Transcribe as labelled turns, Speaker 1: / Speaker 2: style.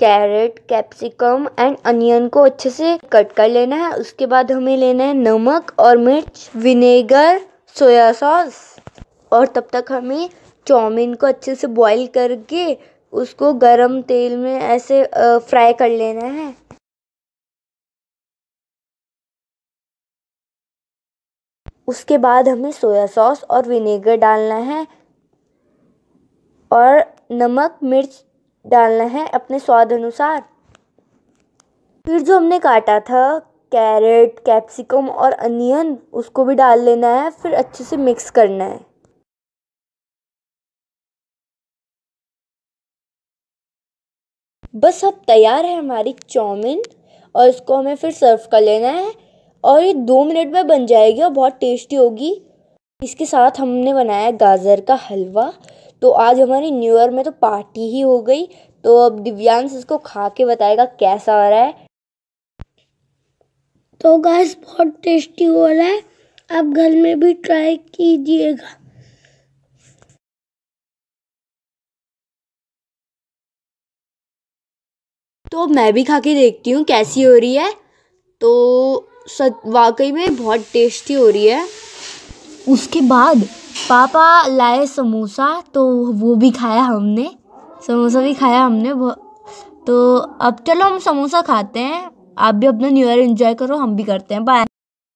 Speaker 1: carat capsicum and onion को अच्छे से कट कर लेना है उसके बाद हमें लेना है नमक और मिर्च विनेगर सोया सॉस और तब तक हमें चाउमीन को अच्छे से बॉईल करके उसको गरम तेल में ऐसे फ्राई कर लेना है
Speaker 2: उसके बाद
Speaker 1: हमें सोया सॉस और विनेगर डालना है और नमक मिर्च डालना है अपने स्वाद अनुसार फिर जो हमने काटा था कैरेट कैप्सिकम और अनियन उसको भी डाल लेना है फिर अच्छे से मिक्स करना है बस अब तैयार है हमारी चाउमीन और इसको हमें फिर सर्व कर लेना है और ये दो मिनट में बन जाएगी और बहुत टेस्टी होगी इसके साथ हमने बनाया गाजर का हलवा तो आज हमारी न्यू ईयर में तो पार्टी ही हो गई तो अब दिव्यांश इसको खा के बताएगा कैसा आ रहा है तो गैस बहुत टेस्टी हो रहा है आप घर में भी
Speaker 2: ट्राई कीजिएगा तो मैं भी खा के देखती हूँ कैसी हो रही
Speaker 1: है तो सच वाकई में बहुत टेस्टी हो रही है उसके बाद पापा लाए समोसा तो वो भी खाया हमने समोसा भी खाया हमने वो तो अब चलो हम समोसा खाते हैं आप भी अपना न्यू ईयर इन्जॉय करो हम भी करते हैं बाय